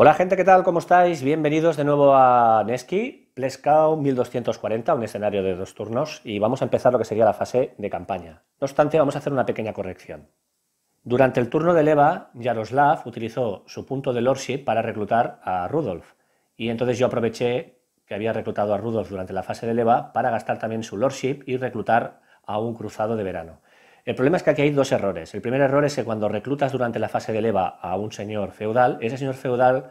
Hola gente, ¿qué tal? ¿Cómo estáis? Bienvenidos de nuevo a Nesky, Pleskau 1240, un escenario de dos turnos, y vamos a empezar lo que sería la fase de campaña. No obstante, vamos a hacer una pequeña corrección. Durante el turno de Leva, Yaroslav utilizó su punto de lordship para reclutar a Rudolf, y entonces yo aproveché que había reclutado a Rudolf durante la fase de Leva para gastar también su lordship y reclutar a un cruzado de verano. El problema es que aquí hay dos errores. El primer error es que cuando reclutas durante la fase de leva a un señor feudal, ese señor feudal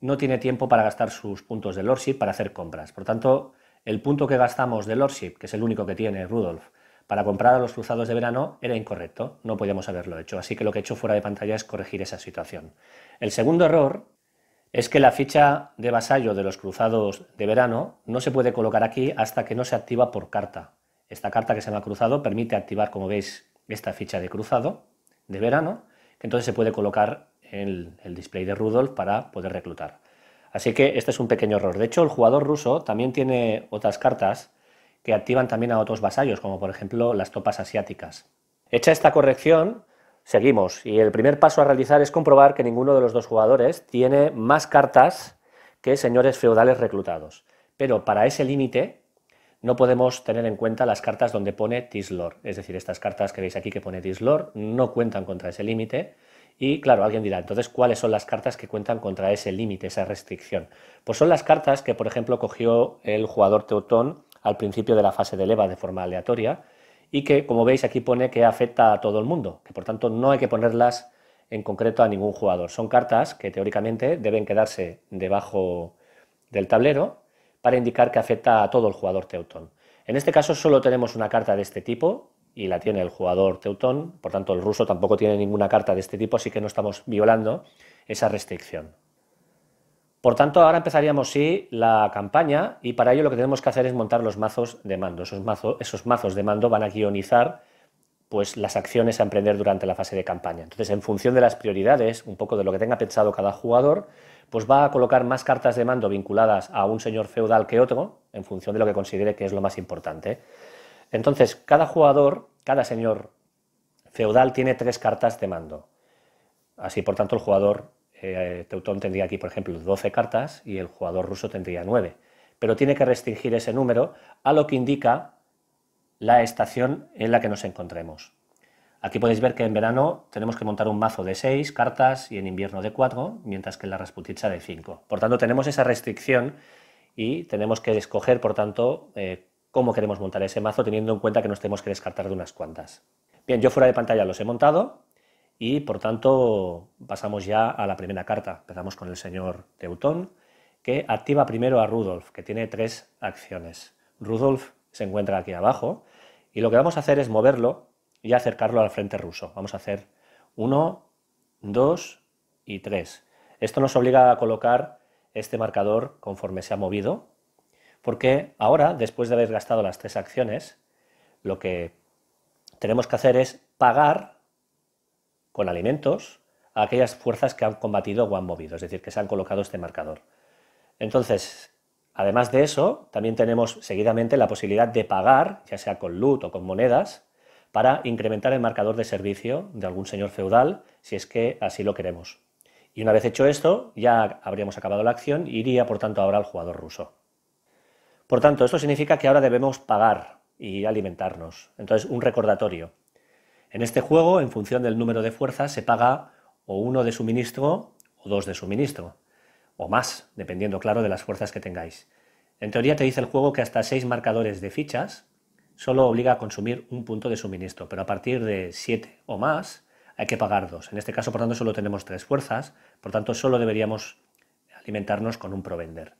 no tiene tiempo para gastar sus puntos de lordship para hacer compras. Por tanto, el punto que gastamos de lordship, que es el único que tiene Rudolf, para comprar a los cruzados de verano era incorrecto, no podíamos haberlo hecho. Así que lo que he hecho fuera de pantalla es corregir esa situación. El segundo error es que la ficha de vasallo de los cruzados de verano no se puede colocar aquí hasta que no se activa por carta. Esta carta que se ha cruzado permite activar, como veis, esta ficha de cruzado de verano, que entonces se puede colocar en el, display de Rudolf para poder reclutar. Así que este es un pequeño error. De hecho, el jugador ruso también tiene otras cartas que activan también a otros vasallos, como por ejemplo las topas asiáticas. Hecha esta corrección, seguimos. Y el primer paso a realizar es comprobar que ninguno de los dos jugadores tiene más cartas que señores feudales reclutados. Pero para ese límite no podemos tener en cuenta las cartas donde pone Tislor. Es decir, estas cartas que veis aquí que pone Tislor no cuentan contra ese límite. Y claro, alguien dirá, entonces, ¿cuáles son las cartas que cuentan contra ese límite, esa restricción? Pues son las cartas que, por ejemplo, cogió el jugador Teutón al principio de la fase de leva de forma aleatoria y que, como veis, aquí pone que afecta a todo el mundo, que por tanto no hay que ponerlas en concreto a ningún jugador. Son cartas que teóricamente deben quedarse debajo del tablero para indicar que afecta a todo el jugador teutón. En este caso solo tenemos una carta de este tipo y la tiene el jugador teutón, por tanto el ruso tampoco tiene ninguna carta de este tipo, así que no estamos violando esa restricción. Por tanto, ahora empezaríamos sí la campaña y para ello lo que tenemos que hacer es montar los mazos de mando. Esos, esos mazos de mando van a guionizar pues, las acciones a emprender durante la fase de campaña. Entonces, en función de las prioridades, un poco de lo que tenga pensado cada jugador, pues va a colocar más cartas de mando vinculadas a un señor feudal que otro, en función de lo que considere que es lo más importante. Entonces, cada jugador, cada señor feudal tiene tres cartas de mando. Así, por tanto, el jugador eh, teutón tendría aquí, por ejemplo, 12 cartas y el jugador ruso tendría 9. Pero tiene que restringir ese número a lo que indica la estación en la que nos encontremos. Aquí podéis ver que en verano tenemos que montar un mazo de 6 cartas y en invierno de 4, mientras que en la Rasputitsa de 5. Por tanto, tenemos esa restricción y tenemos que escoger, por tanto, eh, cómo queremos montar ese mazo, teniendo en cuenta que nos tenemos que descartar de unas cuantas. Bien, yo fuera de pantalla los he montado y, por tanto, pasamos ya a la primera carta. Empezamos con el señor Teutón, que activa primero a Rudolf, que tiene tres acciones. Rudolf se encuentra aquí abajo y lo que vamos a hacer es moverlo y acercarlo al frente ruso. Vamos a hacer 1, 2 y 3. Esto nos obliga a colocar este marcador conforme se ha movido, porque ahora, después de haber gastado las tres acciones, lo que tenemos que hacer es pagar con alimentos a aquellas fuerzas que han combatido o han movido, es decir, que se han colocado este marcador. Entonces, además de eso, también tenemos seguidamente la posibilidad de pagar, ya sea con loot o con monedas, para incrementar el marcador de servicio de algún señor feudal, si es que así lo queremos. Y una vez hecho esto, ya habríamos acabado la acción y iría, por tanto, ahora al jugador ruso. Por tanto, esto significa que ahora debemos pagar y alimentarnos. Entonces, un recordatorio. En este juego, en función del número de fuerzas, se paga o uno de suministro o dos de suministro, o más, dependiendo, claro, de las fuerzas que tengáis. En teoría te dice el juego que hasta seis marcadores de fichas solo obliga a consumir un punto de suministro, pero a partir de siete o más hay que pagar dos. En este caso, por tanto, solo tenemos tres fuerzas, por tanto, solo deberíamos alimentarnos con un provender.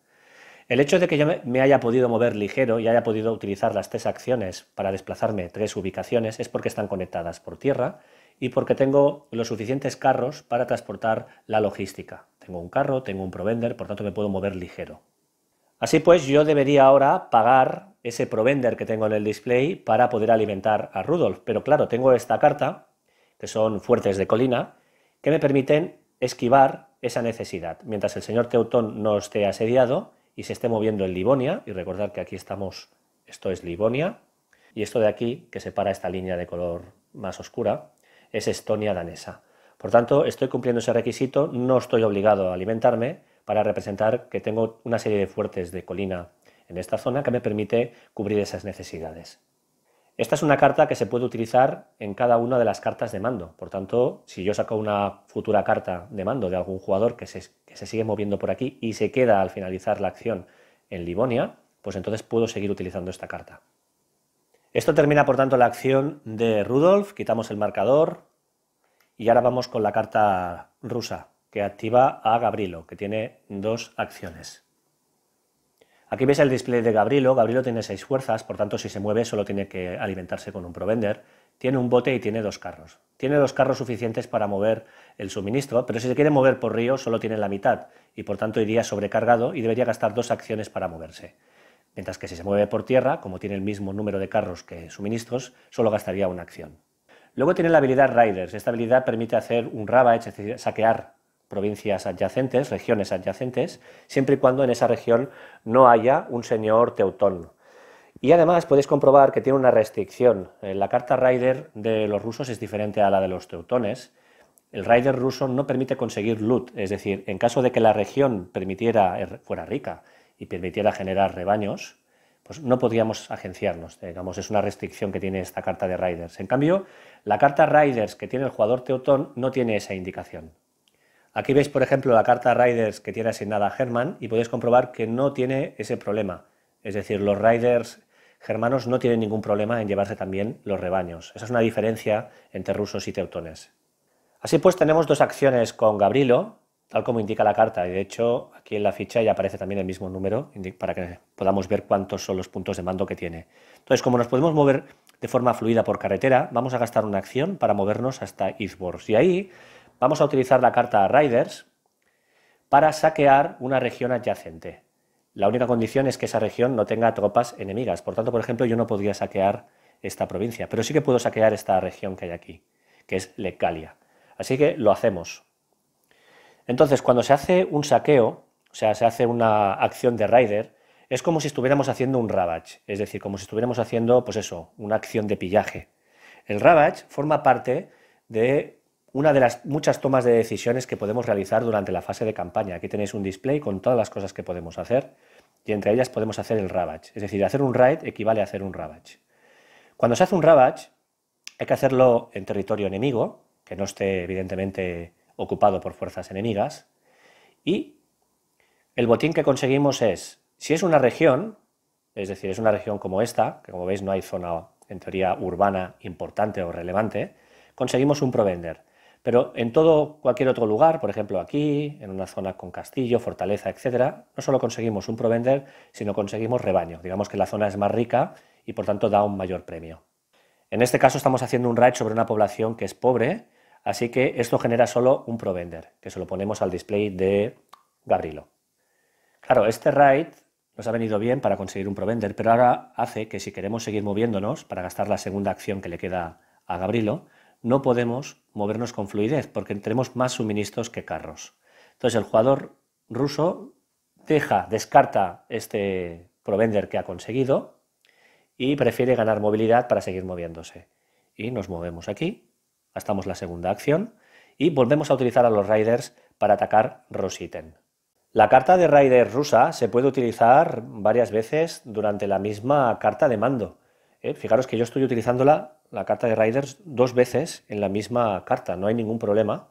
El hecho de que yo me haya podido mover ligero y haya podido utilizar las tres acciones para desplazarme tres ubicaciones es porque están conectadas por tierra y porque tengo los suficientes carros para transportar la logística. Tengo un carro, tengo un provender, por tanto me puedo mover ligero. Así pues, yo debería ahora pagar ese provender que tengo en el display para poder alimentar a Rudolf. Pero claro, tengo esta carta, que son fuertes de colina, que me permiten esquivar esa necesidad. Mientras el señor Teutón no esté asediado y se esté moviendo en Livonia, y recordad que aquí estamos, esto es Livonia, y esto de aquí, que separa esta línea de color más oscura, es Estonia danesa. Por tanto, estoy cumpliendo ese requisito, no estoy obligado a alimentarme para representar que tengo una serie de fuertes de colina en esta zona que me permite cubrir esas necesidades. Esta es una carta que se puede utilizar en cada una de las cartas de mando. Por tanto, si yo saco una futura carta de mando de algún jugador que se, sigue moviendo por aquí y se queda al finalizar la acción en Livonia, pues entonces puedo seguir utilizando esta carta. Esto termina, por tanto, la acción de Rudolf. Quitamos el marcador y ahora vamos con la carta rusa, que activa a Gabrilo, que tiene dos acciones. Aquí veis el display de Gabrilo. Gabrilo tiene seis fuerzas, por tanto, si se mueve, solo tiene que alimentarse con un provender. Tiene un bote y tiene dos carros. Tiene dos carros suficientes para mover el suministro, pero si se quiere mover por río, solo tiene la mitad y por tanto iría sobrecargado y debería gastar dos acciones para moverse. Mientras que si se mueve por tierra, como tiene el mismo número de carros que suministros, solo gastaría una acción. Luego tiene la habilidad Riders. Esta habilidad permite hacer un Raba, es decir, saquear provincias adyacentes, regiones adyacentes, siempre y cuando en esa región no haya un señor teutón. Y además podéis comprobar que tiene una restricción. Eh, la carta Rider de los rusos es diferente a la de los teutones. El Rider ruso no permite conseguir loot, es decir, en caso de que la región permitiera, er, fuera rica y permitiera generar rebaños, pues no podríamos agenciarnos, digamos, es una restricción que tiene esta carta de Riders. En cambio, la carta Riders que tiene el jugador Teutón no tiene esa indicación. Aquí veis, por ejemplo, la carta Riders que tiene asignada Germán y podéis comprobar que no tiene ese problema. Es decir, los Riders germanos no tienen ningún problema en llevarse también los rebaños. Esa es una diferencia entre rusos y teutones. Así pues, tenemos dos acciones con Gabrilo, tal como indica la carta. Y de hecho, aquí en la ficha ya aparece también el mismo número para que podamos ver cuántos son los puntos de mando que tiene. Entonces, como nos podemos mover de forma fluida por carretera, vamos a gastar una acción para movernos hasta Izborsk. Y ahí vamos a utilizar la carta Riders para saquear una región adyacente. La única condición es que esa región no tenga tropas enemigas. Por tanto, por ejemplo, yo no podría saquear esta provincia, pero sí que puedo saquear esta región que hay aquí, que es Lecalia. Así que lo hacemos. Entonces, cuando se hace un saqueo, o sea, se hace una acción de Rider, es como si estuviéramos haciendo un ravage, es decir, como si estuviéramos haciendo, pues eso, una acción de pillaje. El ravage forma parte de una de las muchas tomas de decisiones que podemos realizar durante la fase de campaña. Aquí tenéis un display con todas las cosas que podemos hacer y entre ellas podemos hacer el ravage. Es decir, hacer un raid equivale a hacer un ravage. Cuando se hace un ravage, hay que hacerlo en territorio enemigo, que no esté evidentemente ocupado por fuerzas enemigas. Y el botín que conseguimos es, si es una región, es decir, es una región como esta, que como veis no hay zona en teoría urbana importante o relevante, conseguimos un provender. Pero en todo cualquier otro lugar, por ejemplo aquí, en una zona con castillo, fortaleza, etcétera, no solo conseguimos un provender, sino conseguimos rebaño. Digamos que la zona es más rica y por tanto da un mayor premio. En este caso estamos haciendo un raid sobre una población que es pobre, así que esto genera solo un provender, que se lo ponemos al display de Gabrilo. Claro, este raid nos ha venido bien para conseguir un provender, pero ahora hace que si queremos seguir moviéndonos para gastar la segunda acción que le queda a Gabrilo, no podemos movernos con fluidez porque tenemos más suministros que carros. Entonces el jugador ruso deja, descarta este provender que ha conseguido y prefiere ganar movilidad para seguir moviéndose. Y nos movemos aquí, gastamos la segunda acción y volvemos a utilizar a los riders para atacar Rositen. La carta de rider rusa se puede utilizar varias veces durante la misma carta de mando. ¿eh? Fijaros que yo estoy utilizando la, carta de Riders dos veces en la misma carta, no hay ningún problema.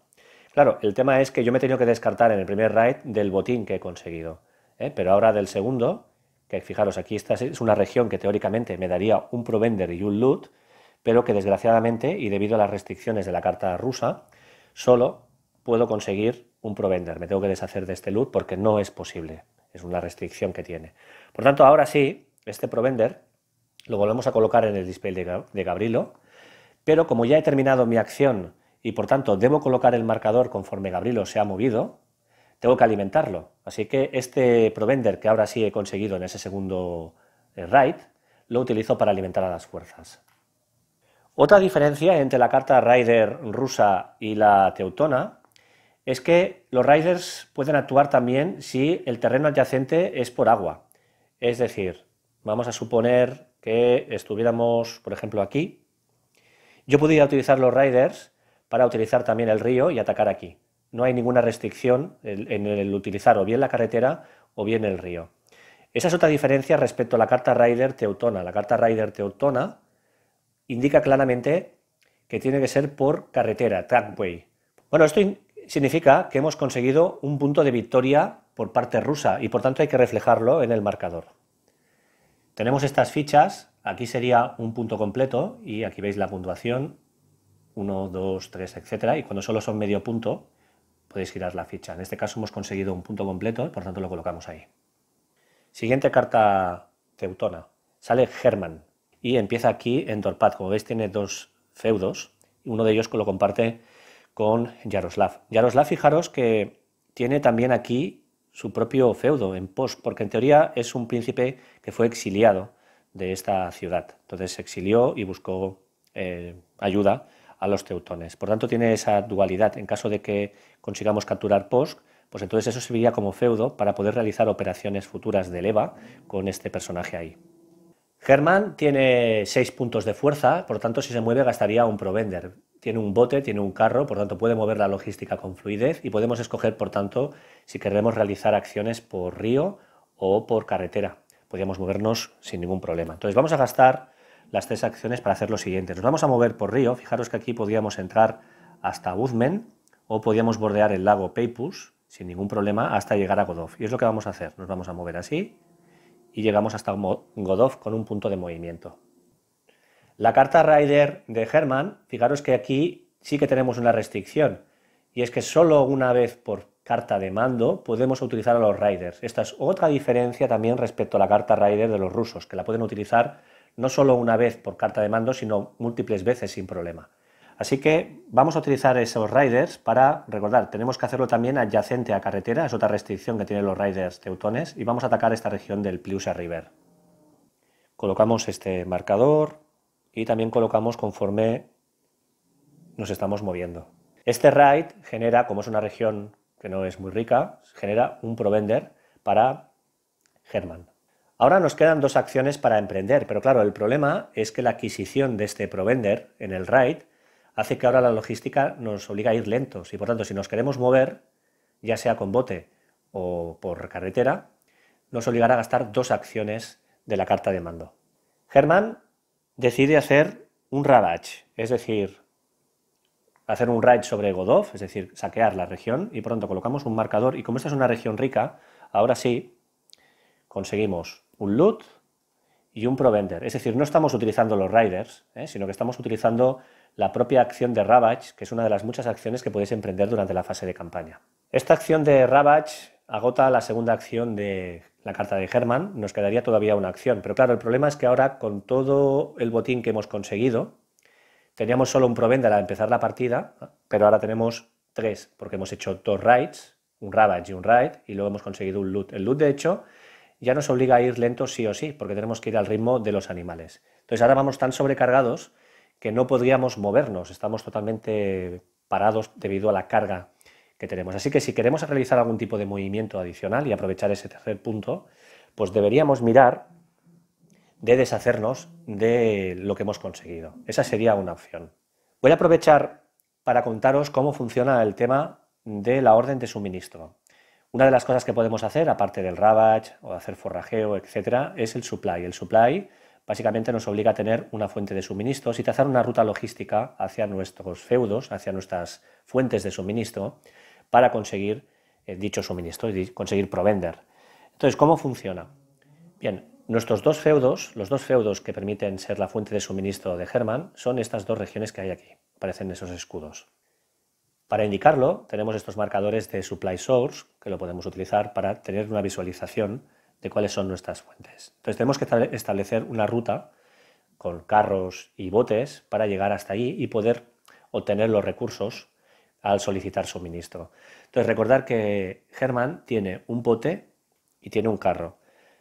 Claro, el tema es que yo me he tenido que descartar en el primer raid del botín que he conseguido, ¿eh? pero ahora del segundo, que fijaros, aquí esta es una región que teóricamente me daría un provender y un loot, pero que desgraciadamente, y debido a las restricciones de la carta rusa, solo puedo conseguir un provender. Me tengo que deshacer de este loot porque no es posible, es una restricción que tiene. Por tanto, ahora sí, este provender lo volvemos a colocar en el display de, Gabrilo, pero como ya he terminado mi acción y por tanto debo colocar el marcador conforme Gabrilo se ha movido, tengo que alimentarlo. Así que este provender que ahora sí he conseguido en ese segundo eh, raid, lo utilizo para alimentar a las fuerzas. Otra diferencia entre la carta Rider rusa y la teutona es que los Riders pueden actuar también si el terreno adyacente es por agua. Es decir, vamos a suponer que estuviéramos, por ejemplo, aquí, yo podría utilizar los riders para utilizar también el río y atacar aquí. No hay ninguna restricción en el utilizar o bien la carretera o bien el río. Esa es otra diferencia respecto a la carta Rider Teutona. La carta Rider Teutona indica claramente que tiene que ser por carretera, trackway. Bueno, esto significa que hemos conseguido un punto de victoria por parte rusa y por tanto hay que reflejarlo en el marcador. Tenemos estas fichas, aquí sería un punto completo y aquí veis la puntuación, 1, 2, 3, etcétera, y cuando solo son medio punto podéis girar la ficha. En este caso hemos conseguido un punto completo, por lo tanto lo colocamos ahí. Siguiente carta teutona, sale German y empieza aquí en Dorpat, como veis tiene dos feudos, y uno de ellos lo comparte con Yaroslav. Yaroslav, fijaros que tiene también aquí su propio feudo en Post, porque en teoría es un príncipe que fue exiliado de esta ciudad. Entonces se exilió y buscó eh, ayuda a los teutones. Por tanto, tiene esa dualidad. En caso de que consigamos capturar Post, pues entonces eso serviría como feudo para poder realizar operaciones futuras de leva con este personaje ahí. Germán tiene seis puntos de fuerza, por lo tanto, si se mueve gastaría un provender tiene un bote, tiene un carro, por tanto puede mover la logística con fluidez y podemos escoger, por tanto, si queremos realizar acciones por río o por carretera. Podríamos movernos sin ningún problema. Entonces vamos a gastar las tres acciones para hacer lo siguiente. Nos vamos a mover por río. Fijaros que aquí podríamos entrar hasta Uzmen o podríamos bordear el lago Peipus sin ningún problema hasta llegar a Godov. Y es lo que vamos a hacer. Nos vamos a mover así y llegamos hasta Godov con un punto de movimiento. La carta Rider de Hermann, fijaros que aquí sí que tenemos una restricción, y es que solo una vez por carta de mando podemos utilizar a los Riders. Esta es otra diferencia también respecto a la carta Rider de los rusos, que la pueden utilizar no solo una vez por carta de mando, sino múltiples veces sin problema. Así que vamos a utilizar esos riders para, recordar, tenemos que hacerlo también adyacente a carretera, es otra restricción que tienen los riders teutones, y vamos a atacar esta región del Pliusa River. Colocamos este marcador, y también colocamos conforme nos estamos moviendo. Este ride genera, como es una región que no es muy rica, genera un provender para Herman. Ahora nos quedan dos acciones para emprender, pero claro, el problema es que la adquisición de este provender en el RAID hace que ahora la logística nos obliga a ir lentos y por tanto si nos queremos mover, ya sea con bote o por carretera, nos obligará a gastar dos acciones de la carta de mando. Herman decide hacer un ravage, es decir, hacer un raid sobre Godov, es decir, saquear la región, y pronto colocamos un marcador, y como esta es una región rica, ahora sí conseguimos un loot y un provender. Es decir, no estamos utilizando los Riders, ¿eh? sino que estamos utilizando la propia acción de Ravage, que es una de las muchas acciones que podéis emprender durante la fase de campaña. Esta acción de Ravage agota la segunda acción de la carta de Herman, nos quedaría todavía una acción. Pero claro, el problema es que ahora, con todo el botín que hemos conseguido, teníamos solo un provender a empezar la partida, pero ahora tenemos tres, porque hemos hecho dos raids, un ravage y un Ride, y luego hemos conseguido un loot. El loot, de hecho, ya nos obliga a ir lento sí o sí, porque tenemos que ir al ritmo de los animales. Entonces ahora vamos tan sobrecargados que no podríamos movernos, estamos totalmente parados debido a la carga tenemos. Así que si queremos realizar algún tipo de movimiento adicional y aprovechar ese tercer punto, pues deberíamos mirar de deshacernos de lo que hemos conseguido. Esa sería una opción. Voy a aprovechar para contaros cómo funciona el tema de la orden de suministro. Una de las cosas que podemos hacer, aparte del ravage o hacer forrajeo, etcétera, es el supply. El supply básicamente nos obliga a tener una fuente de suministros y trazar una ruta logística hacia nuestros feudos, hacia nuestras fuentes de suministro, para conseguir eh, dicho suministro y conseguir provender. Entonces, ¿cómo funciona? Bien, nuestros dos feudos, los dos feudos que permiten ser la fuente de suministro de Germán, son estas dos regiones que hay aquí, aparecen esos escudos. Para indicarlo, tenemos estos marcadores de supply source, que lo podemos utilizar para tener una visualización de cuáles son nuestras fuentes. Entonces tenemos que establecer una ruta con carros y botes para llegar hasta allí y poder obtener los recursos al solicitar suministro. Entonces, recordar que Germán tiene un bote y tiene un carro.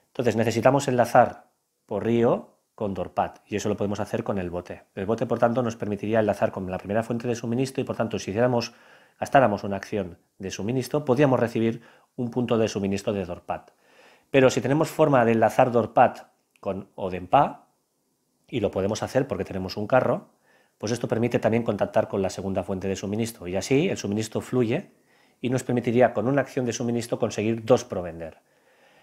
Entonces, necesitamos enlazar por río con DORPAT y eso lo podemos hacer con el bote. El bote, por tanto, nos permitiría enlazar con la primera fuente de suministro y, por tanto, si hiciéramos, gastáramos una acción de suministro, podríamos recibir un punto de suministro de DORPAT. Pero si tenemos forma de enlazar DORPAT con ODEMPA, y lo podemos hacer porque tenemos un carro, pues esto permite también contactar con la segunda fuente de suministro y así el suministro fluye y nos permitiría con una acción de suministro conseguir dos provender.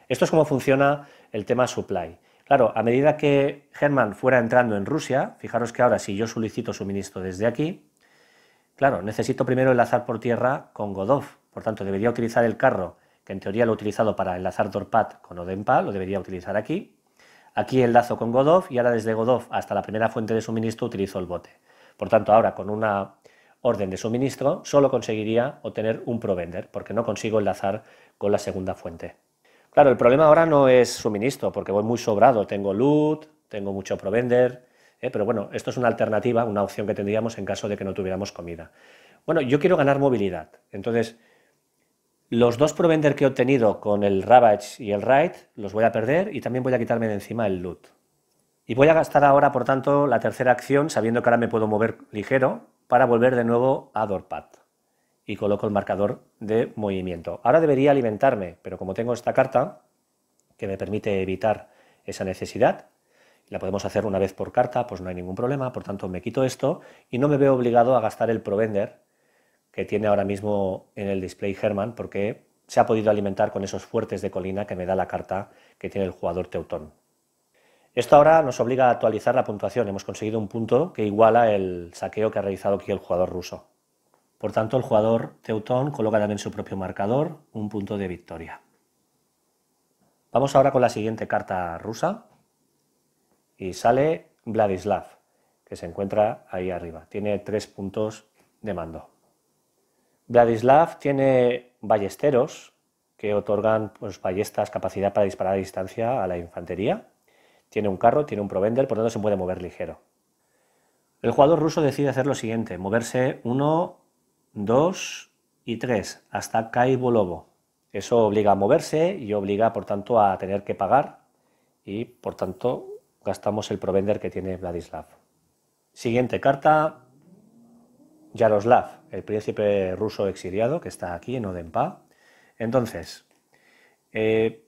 Esto es cómo funciona el tema supply. Claro, a medida que Germán fuera entrando en Rusia, fijaros que ahora si yo solicito suministro desde aquí, claro, necesito primero enlazar por tierra con Godov, por tanto debería utilizar el carro que en teoría lo he utilizado para enlazar Dorpat con Odenpa, lo debería utilizar aquí, Aquí enlazo con Godov y ahora desde Godov hasta la primera fuente de suministro utilizo el bote. Por tanto, ahora con una orden de suministro solo conseguiría obtener un provender porque no consigo enlazar con la segunda fuente. Claro, el problema ahora no es suministro porque voy muy sobrado, tengo loot, tengo mucho provender, ¿eh? pero bueno, esto es una alternativa, una opción que tendríamos en caso de que no tuviéramos comida. Bueno, yo quiero ganar movilidad, entonces los dos provender que he obtenido con el Ravage y el Raid los voy a perder y también voy a quitarme de encima el Loot. Y voy a gastar ahora, por tanto, la tercera acción, sabiendo que ahora me puedo mover ligero, para volver de nuevo a Dorpat. Y coloco el marcador de movimiento. Ahora debería alimentarme, pero como tengo esta carta, que me permite evitar esa necesidad, la podemos hacer una vez por carta, pues no hay ningún problema, por tanto me quito esto y no me veo obligado a gastar el provender que tiene ahora mismo en el display German, porque se ha podido alimentar con esos fuertes de colina que me da la carta que tiene el jugador Teutón. Esto ahora nos obliga a actualizar la puntuación. Hemos conseguido un punto que iguala el saqueo que ha realizado aquí el jugador ruso. Por tanto, el jugador Teutón coloca también su propio marcador, un punto de victoria. Vamos ahora con la siguiente carta rusa. Y sale Vladislav, que se encuentra ahí arriba. Tiene tres puntos de mando. Vladislav tiene ballesteros que otorgan pues, ballestas capacidad para disparar a distancia a la infantería. Tiene un carro, tiene un provender, por lo tanto se puede mover ligero. El jugador ruso decide hacer lo siguiente, moverse 1, 2 y 3 hasta Kai Eso obliga a moverse y obliga, por tanto, a tener que pagar y, por tanto, gastamos el provender que tiene Vladislav. Siguiente carta, Yaroslav, el príncipe ruso exiliado que está aquí en Odenpa. Entonces, eh,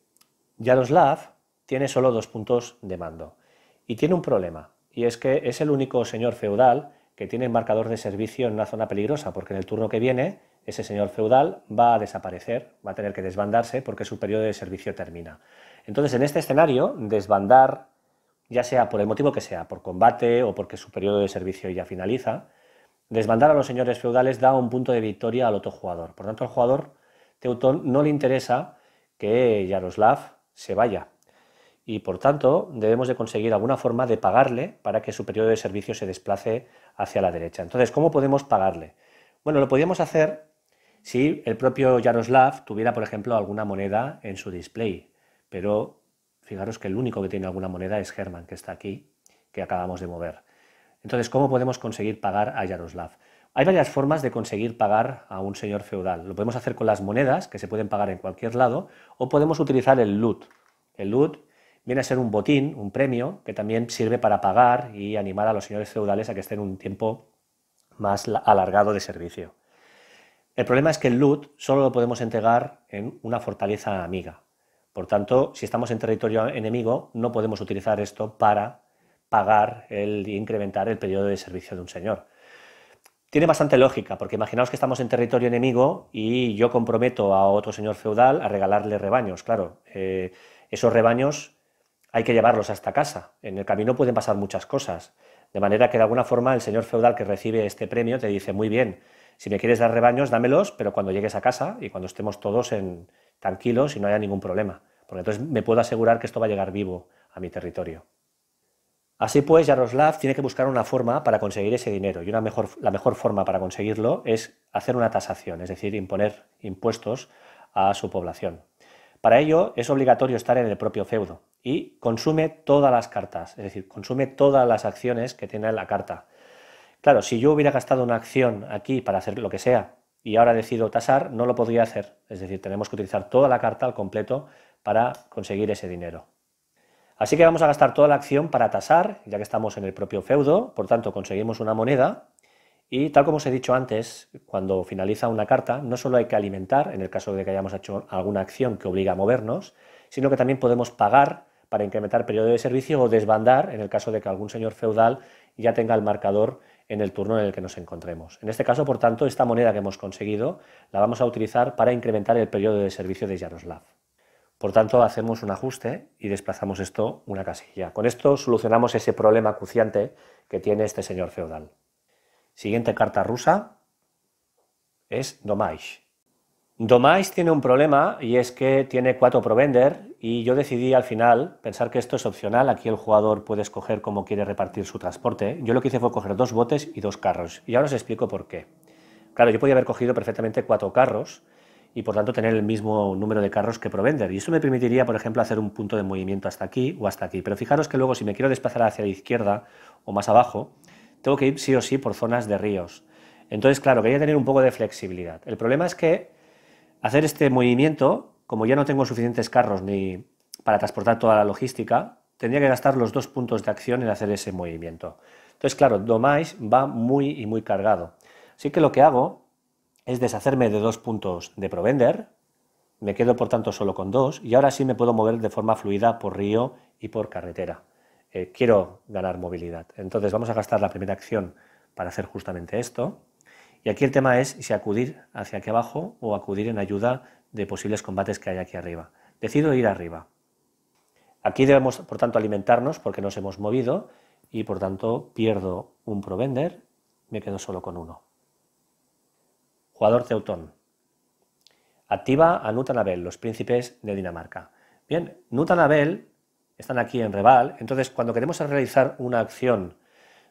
Yaroslav tiene solo dos puntos de mando y tiene un problema, y es que es el único señor feudal que tiene marcador de servicio en una zona peligrosa, porque en el turno que viene ese señor feudal va a desaparecer, va a tener que desbandarse porque su periodo de servicio termina. Entonces, en este escenario, desbandar, ya sea por el motivo que sea, por combate o porque su periodo de servicio ya finaliza, Desmandar a los señores feudales da un punto de victoria al otro jugador. Por tanto, al jugador teutón no le interesa que Yaroslav se vaya. Y por tanto, debemos de conseguir alguna forma de pagarle para que su periodo de servicio se desplace hacia la derecha. Entonces, ¿cómo podemos pagarle? Bueno, lo podríamos hacer si el propio Yaroslav tuviera, por ejemplo, alguna moneda en su display. Pero fijaros que el único que tiene alguna moneda es Herman, que está aquí, que acabamos de mover. Entonces, ¿cómo podemos conseguir pagar a Yaroslav? Hay varias formas de conseguir pagar a un señor feudal. Lo podemos hacer con las monedas, que se pueden pagar en cualquier lado, o podemos utilizar el loot. El loot viene a ser un botín, un premio, que también sirve para pagar y animar a los señores feudales a que estén un tiempo más alargado de servicio. El problema es que el loot solo lo podemos entregar en una fortaleza amiga. Por tanto, si estamos en territorio enemigo, no podemos utilizar esto para pagar el incrementar el periodo de servicio de un señor. Tiene bastante lógica, porque imaginaos que estamos en territorio enemigo y yo comprometo a otro señor feudal a regalarle rebaños. Claro, eh, esos rebaños hay que llevarlos hasta casa. En el camino pueden pasar muchas cosas. De manera que de alguna forma el señor feudal que recibe este premio te dice, muy bien, si me quieres dar rebaños, dámelos, pero cuando llegues a casa y cuando estemos todos en, tranquilos y no haya ningún problema. Porque entonces me puedo asegurar que esto va a llegar vivo a mi territorio. Así pues, Jaroslav tiene que buscar una forma para conseguir ese dinero y la mejor forma para conseguirlo es hacer una tasación, es decir, imponer impuestos a su población. Para ello es obligatorio estar en el propio feudo y consume todas las cartas, es decir, consume todas las acciones que tiene la carta. Claro, si yo hubiera gastado una acción aquí para hacer lo que sea y ahora decido tasar, no lo podría hacer, es decir, tenemos que utilizar toda la carta al completo para conseguir ese dinero. Así que vamos a gastar toda la acción para tasar, ya que estamos en el propio feudo, por tanto conseguimos una moneda y tal como os he dicho antes, cuando finaliza una carta no solo hay que alimentar, en el caso de que hayamos hecho alguna acción que obliga a movernos, sino que también podemos pagar para incrementar el periodo de servicio o desbandar en el caso de que algún señor feudal ya tenga el marcador en el turno en el que nos encontremos. En este caso, por tanto, esta moneda que hemos conseguido la vamos a utilizar para incrementar el periodo de servicio de Yaroslav. Por tanto, hacemos un ajuste y desplazamos esto una casilla. Con esto solucionamos ese problema acuciante que tiene este señor feudal. Siguiente carta rusa es Domáis. Domáis tiene un problema y es que tiene cuatro provender y yo decidí al final pensar que esto es opcional, aquí el jugador puede escoger cómo quiere repartir su transporte. Yo lo que hice fue coger dos botes y dos carros y ahora os explico por qué. Claro, yo podía haber cogido perfectamente cuatro carros, y por tanto tener el mismo número de carros que Provender. Y eso me permitiría, por ejemplo, hacer un punto de movimiento hasta aquí o hasta aquí. Pero fijaros que luego si me quiero desplazar hacia la izquierda o más abajo, tengo que ir sí o sí por zonas de ríos. Entonces, claro, quería tener un poco de flexibilidad. El problema es que hacer este movimiento, como ya no tengo suficientes carros ni para transportar toda la logística, tendría que gastar los dos puntos de acción en hacer ese movimiento. Entonces, claro, Domage va muy y muy cargado. Así que lo que hago es deshacerme de dos puntos de provender, me quedo por tanto solo con dos y ahora sí me puedo mover de forma fluida por río y por carretera. Eh, quiero ganar movilidad. Entonces vamos a gastar la primera acción para hacer justamente esto. Y aquí el tema es si acudir hacia aquí abajo o acudir en ayuda de posibles combates que hay aquí arriba. Decido ir arriba. Aquí debemos, por tanto, alimentarnos porque nos hemos movido y, por tanto, pierdo un provender, me quedo solo con uno. Jugador teutón. Activa a Nutanabel, los príncipes de Dinamarca. Bien, Nutanabel están aquí en Reval, entonces cuando queremos realizar una acción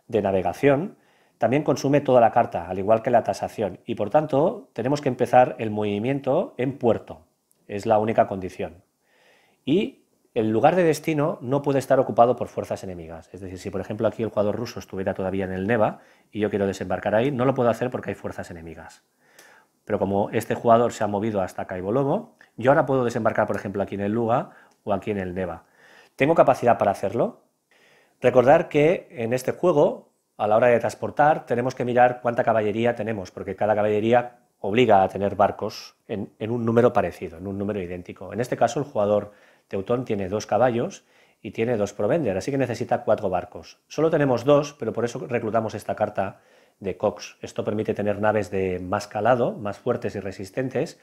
de navegación, también consume toda la carta, al igual que la tasación, y por tanto tenemos que empezar el movimiento en puerto, es la única condición. Y el lugar de destino no puede estar ocupado por fuerzas enemigas. Es decir, si por ejemplo aquí el jugador ruso estuviera todavía en el Neva y yo quiero desembarcar ahí, no lo puedo hacer porque hay fuerzas enemigas. Pero como este jugador se ha movido hasta Caibolomo, yo ahora puedo desembarcar, por ejemplo, aquí en el Luga o aquí en el Neva. ¿Tengo capacidad para hacerlo? Recordar que en este juego, a la hora de transportar, tenemos que mirar cuánta caballería tenemos, porque cada caballería obliga a tener barcos en, en un número parecido, en un número idéntico. En este caso, el jugador Teutón tiene dos caballos y tiene dos provender, así que necesita cuatro barcos. Solo tenemos dos, pero por eso reclutamos esta carta de Cox. Esto permite tener naves de más calado, más fuertes y resistentes,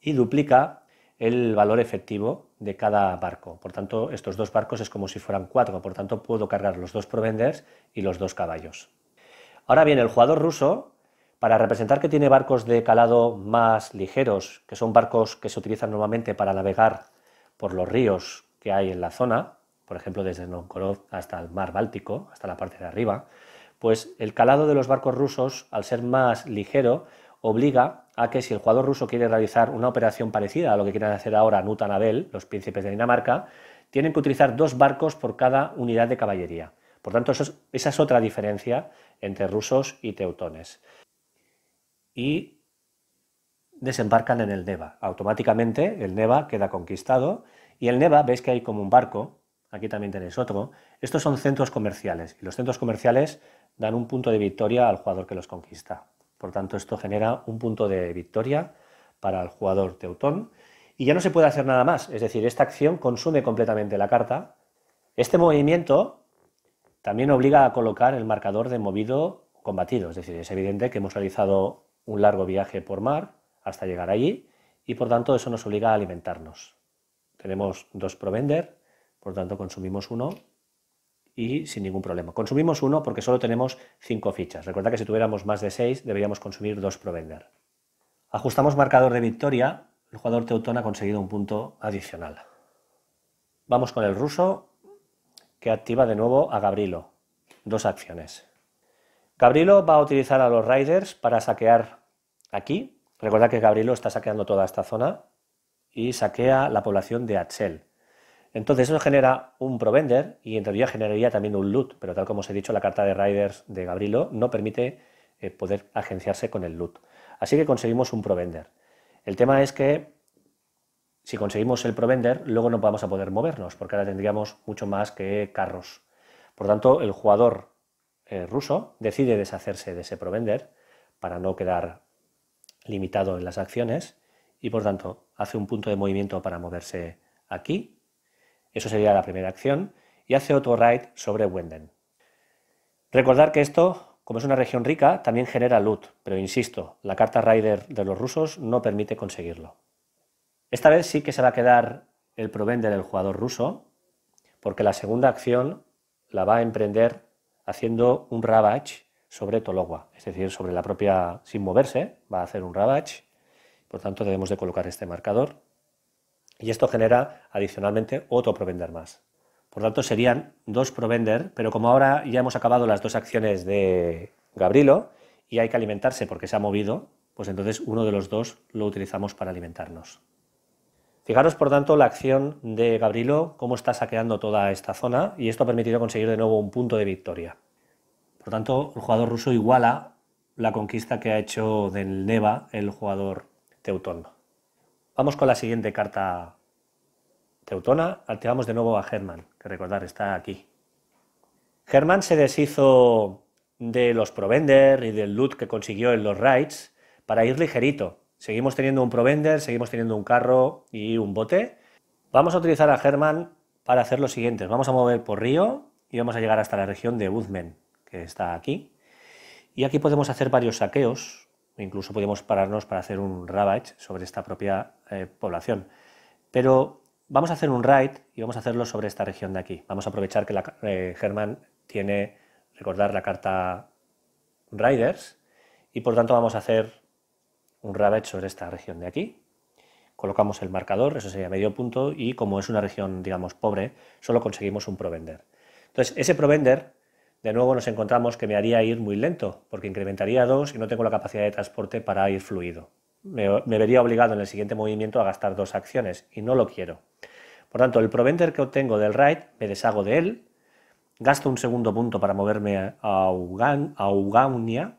y duplica el valor efectivo de cada barco. Por tanto, estos dos barcos es como si fueran cuatro, por tanto puedo cargar los dos provenders y los dos caballos. Ahora bien, el jugador ruso, para representar que tiene barcos de calado más ligeros, que son barcos que se utilizan normalmente para navegar por los ríos que hay en la zona, por ejemplo desde Novgorod hasta el mar Báltico, hasta la parte de arriba, pues el calado de los barcos rusos, al ser más ligero, obliga a que si el jugador ruso quiere realizar una operación parecida a lo que quieren hacer ahora Nutanabel, los príncipes de Dinamarca, tienen que utilizar dos barcos por cada unidad de caballería. Por tanto, esa es otra diferencia entre rusos y teutones. Y desembarcan en el Neva. Automáticamente el Neva queda conquistado y el Neva, veis que hay como un barco Aquí también tenéis otro. Estos son centros comerciales y los centros comerciales dan un punto de victoria al jugador que los conquista. Por tanto, esto genera un punto de victoria para el jugador teutón y ya no se puede hacer nada más. Es decir, esta acción consume completamente la carta. Este movimiento también obliga a colocar el marcador de movido combatido. Es decir, es evidente que hemos realizado un largo viaje por mar hasta llegar allí y por tanto eso nos obliga a alimentarnos. Tenemos dos provender por tanto, consumimos uno y sin ningún problema. Consumimos uno porque solo tenemos cinco fichas. Recuerda que si tuviéramos más de seis, deberíamos consumir dos provender. Ajustamos marcador de victoria. El jugador teutón ha conseguido un punto adicional. Vamos con el ruso, que activa de nuevo a Gabrilo. Dos acciones. Gabrilo va a utilizar a los Riders para saquear aquí. Recuerda que Gabrilo está saqueando toda esta zona y saquea la población de Axel. Entonces eso genera un provender y en teoría generaría también un loot, pero tal como os he dicho, la carta de Riders de Gabrilo no permite eh, poder agenciarse con el loot. Así que conseguimos un provender. El tema es que si conseguimos el provender, luego no vamos a poder movernos, porque ahora tendríamos mucho más que carros. Por tanto, el jugador eh, ruso decide deshacerse de ese provender para no quedar limitado en las acciones y por tanto hace un punto de movimiento para moverse aquí eso sería la primera acción. Y hace otro raid sobre Wenden. Recordar que esto, como es una región rica, también genera loot, pero insisto, la carta rider de los rusos no permite conseguirlo. Esta vez sí que se va a quedar el provender del jugador ruso, porque la segunda acción la va a emprender haciendo un ravage sobre Tolowa, es decir, sobre la propia, sin moverse, va a hacer un ravage, por tanto debemos de colocar este marcador. Y esto genera adicionalmente otro provender más. Por tanto, serían dos provender, pero como ahora ya hemos acabado las dos acciones de Gabrilo y hay que alimentarse porque se ha movido, pues entonces uno de los dos lo utilizamos para alimentarnos. Fijaros, por tanto, la acción de Gabrilo, cómo está saqueando toda esta zona, y esto ha permitido conseguir de nuevo un punto de victoria. Por tanto, el jugador ruso iguala la conquista que ha hecho del Neva el jugador teutón. Vamos con la siguiente carta teutona. Activamos de nuevo a Hermann, que recordar está aquí. Hermann se deshizo de los provender y del loot que consiguió en los raids para ir ligerito. Seguimos teniendo un provender, seguimos teniendo un carro y un bote. Vamos a utilizar a Hermann para hacer lo siguiente. Vamos a mover por río y vamos a llegar hasta la región de Uzmen, que está aquí. Y aquí podemos hacer varios saqueos Incluso podemos pararnos para hacer un ravage sobre esta propia eh, población. Pero vamos a hacer un raid y vamos a hacerlo sobre esta región de aquí. Vamos a aprovechar que la, eh, Germán tiene, recordar, la carta Riders y por tanto vamos a hacer un ravage sobre esta región de aquí. Colocamos el marcador, eso sería medio punto, y como es una región, digamos, pobre, solo conseguimos un provender. Entonces, ese provender de nuevo nos encontramos que me haría ir muy lento, porque incrementaría dos y no tengo la capacidad de transporte para ir fluido. Me, vería obligado en el siguiente movimiento a gastar dos acciones y no lo quiero. Por tanto, el provender que obtengo del ride me deshago de él, gasto un segundo punto para moverme a, Ugaunia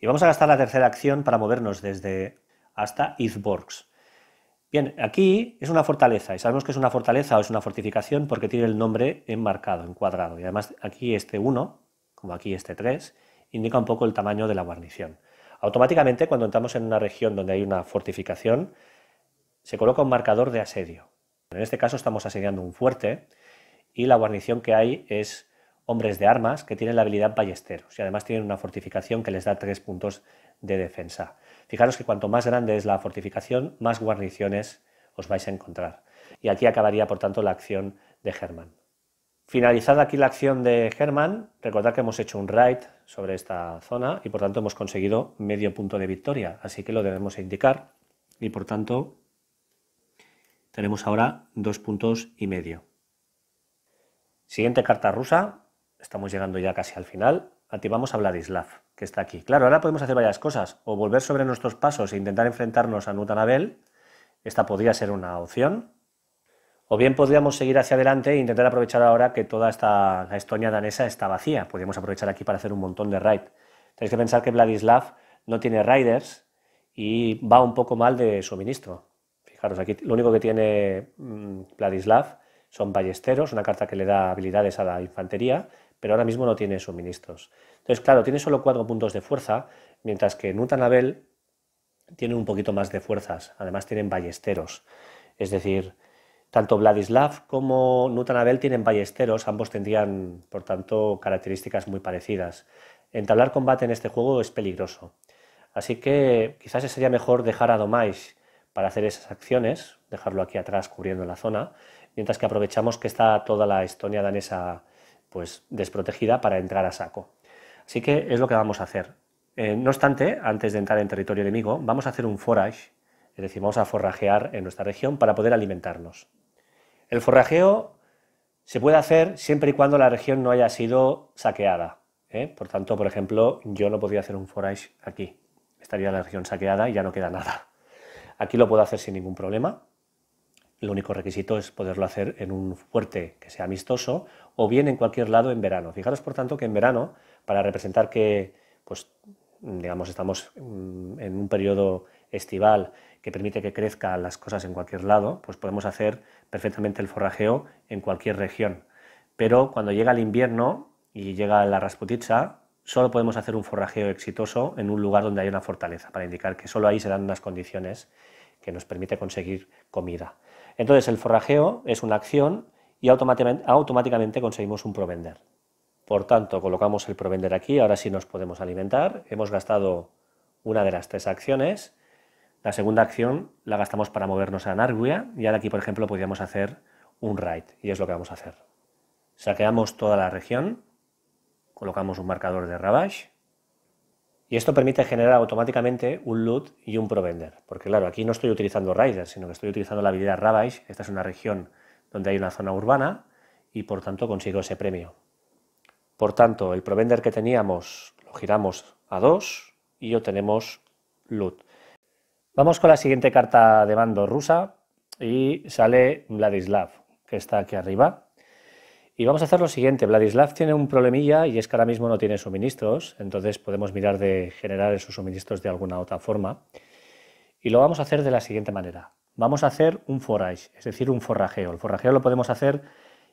y vamos a gastar la tercera acción para movernos desde hasta Izborgs. Bien, aquí es una fortaleza y sabemos que es una fortaleza o es una fortificación porque tiene el nombre enmarcado, encuadrado. Y además aquí este 1, como aquí este 3, indica un poco el tamaño de la guarnición. Automáticamente cuando entramos en una región donde hay una fortificación, se coloca un marcador de asedio. En este caso estamos asediando un fuerte y la guarnición que hay es hombres de armas que tienen la habilidad ballesteros y además tienen una fortificación que les da tres puntos de defensa. Fijaros que cuanto más grande es la fortificación, más guarniciones os vais a encontrar. Y aquí acabaría, por tanto, la acción de Germán. Finalizada aquí la acción de Germán, recordad que hemos hecho un raid sobre esta zona y por tanto hemos conseguido medio punto de victoria, así que lo debemos indicar y por tanto tenemos ahora dos puntos y medio. Siguiente carta rusa, estamos llegando ya casi al final, activamos a Vladislav, que está aquí. Claro, ahora podemos hacer varias cosas, o volver sobre nuestros pasos e intentar enfrentarnos a Nutanabel, esta podría ser una opción, o bien podríamos seguir hacia adelante e intentar aprovechar ahora que toda esta Estonia danesa está vacía. Podríamos aprovechar aquí para hacer un montón de raid. Tenéis que pensar que Vladislav no tiene riders y va un poco mal de suministro. Fijaros, aquí lo único que tiene mm, Vladislav son ballesteros, una carta que le da habilidades a la infantería, pero ahora mismo no tiene suministros. Entonces, claro, tiene solo cuatro puntos de fuerza, mientras que Nutanabel tiene un poquito más de fuerzas. Además, tienen ballesteros. Es decir, tanto Vladislav como Nutanabel tienen ballesteros, ambos tendrían, por tanto, características muy parecidas. Entablar combate en este juego es peligroso. Así que quizás sería mejor dejar a Domais para hacer esas acciones, dejarlo aquí atrás cubriendo la zona, mientras que aprovechamos que está toda la Estonia danesa pues desprotegida para entrar a saco. Así que es lo que vamos a hacer. Eh, no obstante, antes de entrar en territorio enemigo, vamos a hacer un forage, es decir, vamos a forrajear en nuestra región para poder alimentarnos. El forrajeo se puede hacer siempre y cuando la región no haya sido saqueada. ¿eh? Por tanto, por ejemplo, yo no podría hacer un forage aquí. Estaría la región saqueada y ya no queda nada. Aquí lo puedo hacer sin ningún problema. El único requisito es poderlo hacer en un fuerte que sea amistoso o bien en cualquier lado en verano. Fijaros, por tanto, que en verano, para representar que, pues, digamos, estamos mm, en un periodo estival que permite que crezcan las cosas en cualquier lado, pues podemos hacer perfectamente el forrajeo en cualquier región. Pero cuando llega el invierno y llega la rasputitsa, solo podemos hacer un forrajeo exitoso en un lugar donde hay una fortaleza, para indicar que solo ahí se dan unas condiciones que nos permite conseguir comida. Entonces el forrajeo es una acción y automáticamente, conseguimos un provender. Por tanto, colocamos el provender aquí, ahora sí nos podemos alimentar. Hemos gastado una de las tres acciones. La segunda acción la gastamos para movernos a Narguia y ahora aquí, por ejemplo, podríamos hacer un Ride, y es lo que vamos a hacer. Saqueamos toda la región, colocamos un marcador de Ravage y esto permite generar automáticamente un loot y un provender. Porque claro, aquí no estoy utilizando rider, sino que estoy utilizando la habilidad Ravage. Esta es una región donde hay una zona urbana y por tanto consigo ese premio. Por tanto, el provender que teníamos lo giramos a 2 y obtenemos LUT. Vamos con la siguiente carta de mando rusa y sale Vladislav, que está aquí arriba. Y vamos a hacer lo siguiente, Vladislav tiene un problemilla y es que ahora mismo no tiene suministros, entonces podemos mirar de generar esos suministros de alguna otra forma. Y lo vamos a hacer de la siguiente manera vamos a hacer un forage, es decir, un forrajeo. El forrajeo lo podemos hacer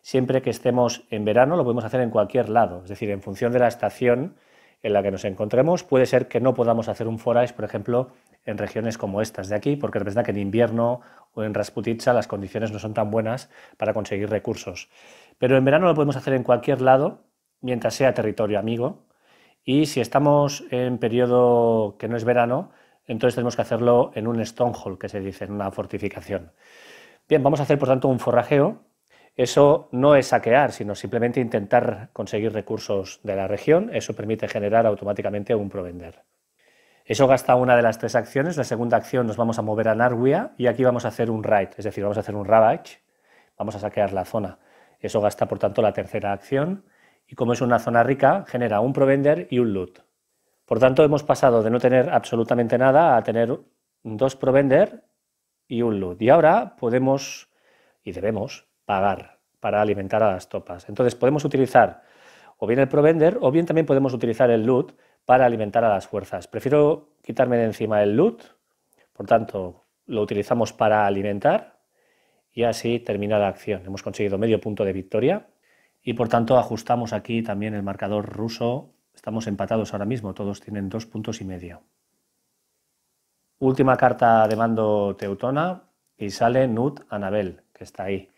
siempre que estemos en verano, lo podemos hacer en cualquier lado, es decir, en función de la estación en la que nos encontremos, puede ser que no podamos hacer un forage, por ejemplo, en regiones como estas de aquí, porque es que en invierno o en Rasputitsa las condiciones no son tan buenas para conseguir recursos. Pero en verano lo podemos hacer en cualquier lado, mientras sea territorio amigo, y si estamos en periodo que no es verano, entonces tenemos que hacerlo en un stronghold, que se dice, en una fortificación. Bien, vamos a hacer por tanto un forrajeo. Eso no es saquear, sino simplemente intentar conseguir recursos de la región. Eso permite generar automáticamente un provender. Eso gasta una de las tres acciones. La segunda acción nos vamos a mover a Narwia y aquí vamos a hacer un raid, es decir, vamos a hacer un ravage. Vamos a saquear la zona. Eso gasta, por tanto, la tercera acción. Y como es una zona rica, genera un provender y un loot. Por tanto, hemos pasado de no tener absolutamente nada a tener dos provender y un loot. Y ahora podemos y debemos pagar para alimentar a las topas. Entonces podemos utilizar o bien el provender o bien también podemos utilizar el loot para alimentar a las fuerzas. Prefiero quitarme de encima el loot, por tanto lo utilizamos para alimentar y así termina la acción. Hemos conseguido medio punto de victoria y por tanto ajustamos aquí también el marcador ruso Estamos empatados ahora mismo, todos tienen dos puntos y medio. Última carta de mando teutona y sale Nut Anabel, que está ahí.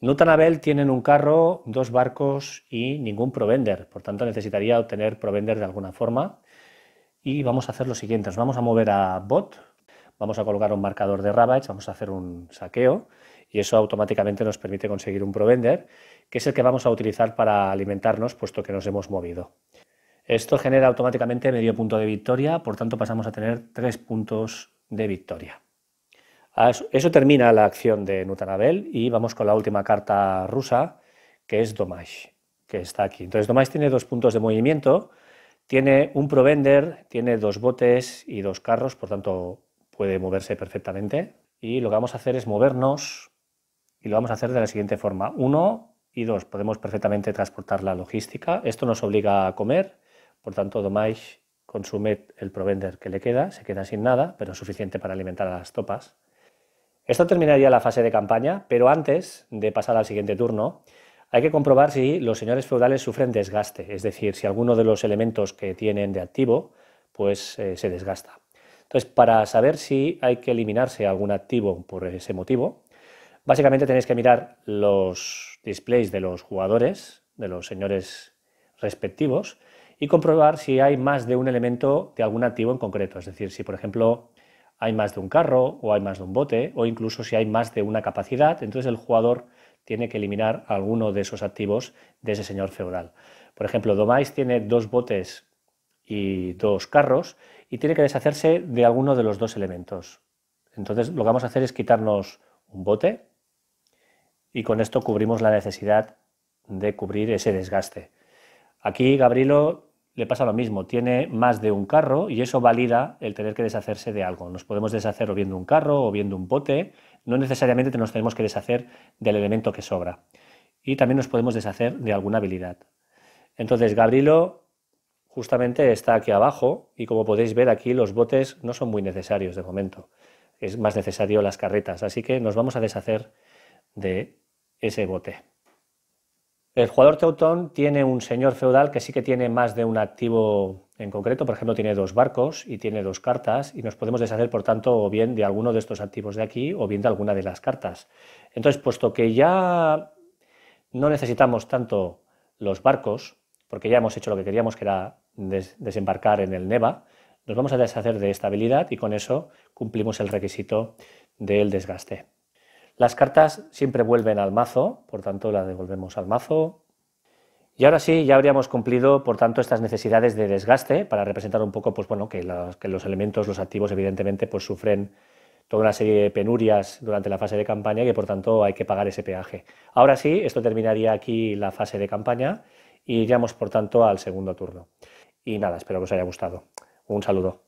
Nut Anabel tienen un carro, dos barcos y ningún provender, por tanto necesitaría obtener provender de alguna forma. Y vamos a hacer lo siguiente, nos vamos a mover a Bot, vamos a colocar un marcador de Ravage, vamos a hacer un saqueo y eso automáticamente nos permite conseguir un provender, que es el que vamos a utilizar para alimentarnos puesto que nos hemos movido. Esto genera automáticamente medio punto de victoria, por tanto pasamos a tener tres puntos de victoria. Eso termina la acción de Nutanabel y vamos con la última carta rusa, que es Domash, que está aquí. Entonces Domash tiene dos puntos de movimiento, tiene un provender, tiene dos botes y dos carros, por tanto puede moverse perfectamente. Y lo que vamos a hacer es movernos y lo vamos a hacer de la siguiente forma. Uno y dos, podemos perfectamente transportar la logística. Esto nos obliga a comer por tanto, Domaish consume el provender que le queda, se queda sin nada, pero suficiente para alimentar a las topas. Esto terminaría la fase de campaña, pero antes de pasar al siguiente turno, hay que comprobar si los señores feudales sufren desgaste, es decir, si alguno de los elementos que tienen de activo pues eh, se desgasta. Entonces, para saber si hay que eliminarse algún activo por ese motivo, básicamente tenéis que mirar los displays de los jugadores, de los señores respectivos, y comprobar si hay más de un elemento de algún activo en concreto. Es decir, si por ejemplo hay más de un carro o hay más de un bote o incluso si hay más de una capacidad, entonces el jugador tiene que eliminar alguno de esos activos de ese señor feudal. Por ejemplo, Domais tiene dos botes y dos carros y tiene que deshacerse de alguno de los dos elementos. Entonces lo que vamos a hacer es quitarnos un bote y con esto cubrimos la necesidad de cubrir ese desgaste. Aquí Gabrielo le pasa lo mismo, tiene más de un carro y eso valida el tener que deshacerse de algo. Nos podemos deshacer o viendo un carro o viendo un bote, no necesariamente nos tenemos que deshacer del elemento que sobra. Y también nos podemos deshacer de alguna habilidad. Entonces, Gabrilo justamente está aquí abajo y como podéis ver aquí los botes no son muy necesarios de momento. Es más necesario las carretas, así que nos vamos a deshacer de ese bote. El jugador teutón tiene un señor feudal que sí que tiene más de un activo en concreto, por ejemplo, tiene dos barcos y tiene dos cartas y nos podemos deshacer, por tanto, o bien de alguno de estos activos de aquí o bien de alguna de las cartas. Entonces, puesto que ya no necesitamos tanto los barcos, porque ya hemos hecho lo que queríamos, que era desembarcar en el Neva, nos vamos a deshacer de esta habilidad y con eso cumplimos el requisito del desgaste. Las cartas siempre vuelven al mazo, por tanto las devolvemos al mazo. Y ahora sí, ya habríamos cumplido, por tanto, estas necesidades de desgaste para representar un poco, pues bueno, que los, elementos, los activos, evidentemente, pues sufren toda una serie de penurias durante la fase de campaña y que por tanto hay que pagar ese peaje. Ahora sí, esto terminaría aquí la fase de campaña y iríamos por tanto al segundo turno. Y nada, espero que os haya gustado. Un saludo.